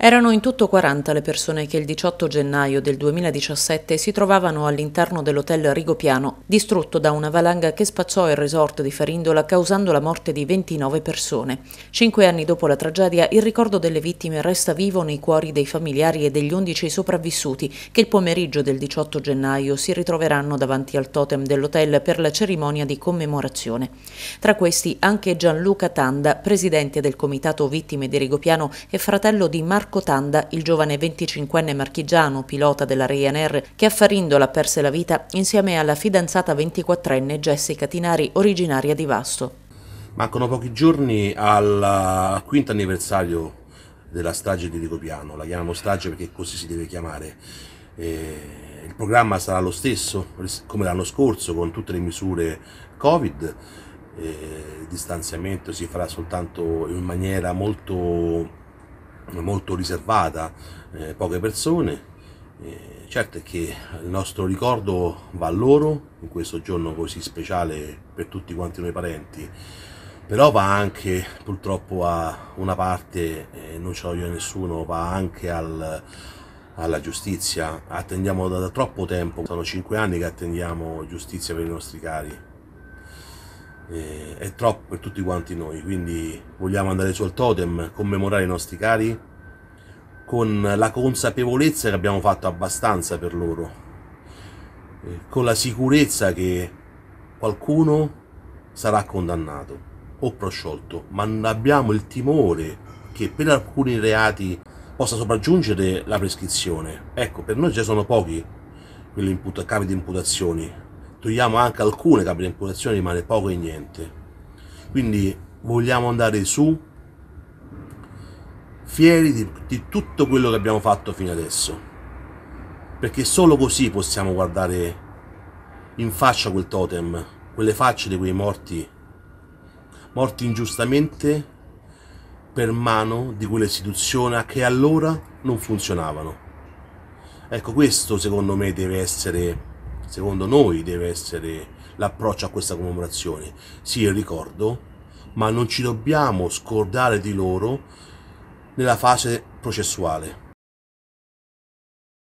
Erano in tutto 40 le persone che il 18 gennaio del 2017 si trovavano all'interno dell'hotel Rigopiano, distrutto da una valanga che spazzò il resort di Farindola causando la morte di 29 persone. Cinque anni dopo la tragedia, il ricordo delle vittime resta vivo nei cuori dei familiari e degli 11 sopravvissuti che il pomeriggio del 18 gennaio si ritroveranno davanti al totem dell'hotel per la cerimonia di commemorazione. Tra questi anche Gianluca Tanda, presidente del comitato Vittime di Rigopiano e fratello di Marco Marco Tanda, il giovane 25enne marchigiano pilota della Ryanair che a Farindola perse la vita insieme alla fidanzata 24enne Jessica Tinari, originaria di Vasto. Mancano pochi giorni al eh, quinto anniversario della strage di Ricopiano, la chiamano strage perché così si deve chiamare. E eh, il programma sarà lo stesso come l'anno scorso con tutte le misure Covid, eh, il distanziamento si farà soltanto in maniera molto molto riservata, eh, poche persone. Eh, certo è che il nostro ricordo va a loro in questo giorno così speciale per tutti quanti noi parenti, però va anche purtroppo a una parte, eh, non ce lo voglio nessuno, va anche al, alla giustizia. Attendiamo da, da troppo tempo, sono cinque anni che attendiamo giustizia per i nostri cari eh, è troppo per tutti quanti noi, quindi vogliamo andare sul totem, commemorare i nostri cari con la consapevolezza che abbiamo fatto abbastanza per loro, eh, con la sicurezza che qualcuno sarà condannato o prosciolto, ma abbiamo il timore che per alcuni reati possa sopraggiungere la prescrizione. Ecco, per noi già sono pochi quelli imputa- capi di imputazioni, togliamo anche alcune capre di imputazione rimane poco e niente quindi vogliamo andare su fieri di, di tutto quello che abbiamo fatto fino adesso perché solo così possiamo guardare in faccia quel totem quelle facce di quei morti morti ingiustamente per mano di quell'istituzione che allora non funzionavano ecco questo secondo me deve essere secondo noi deve essere l'approccio a questa commemorazione. Sì, il ricordo, ma non ci dobbiamo scordare di loro nella fase processuale.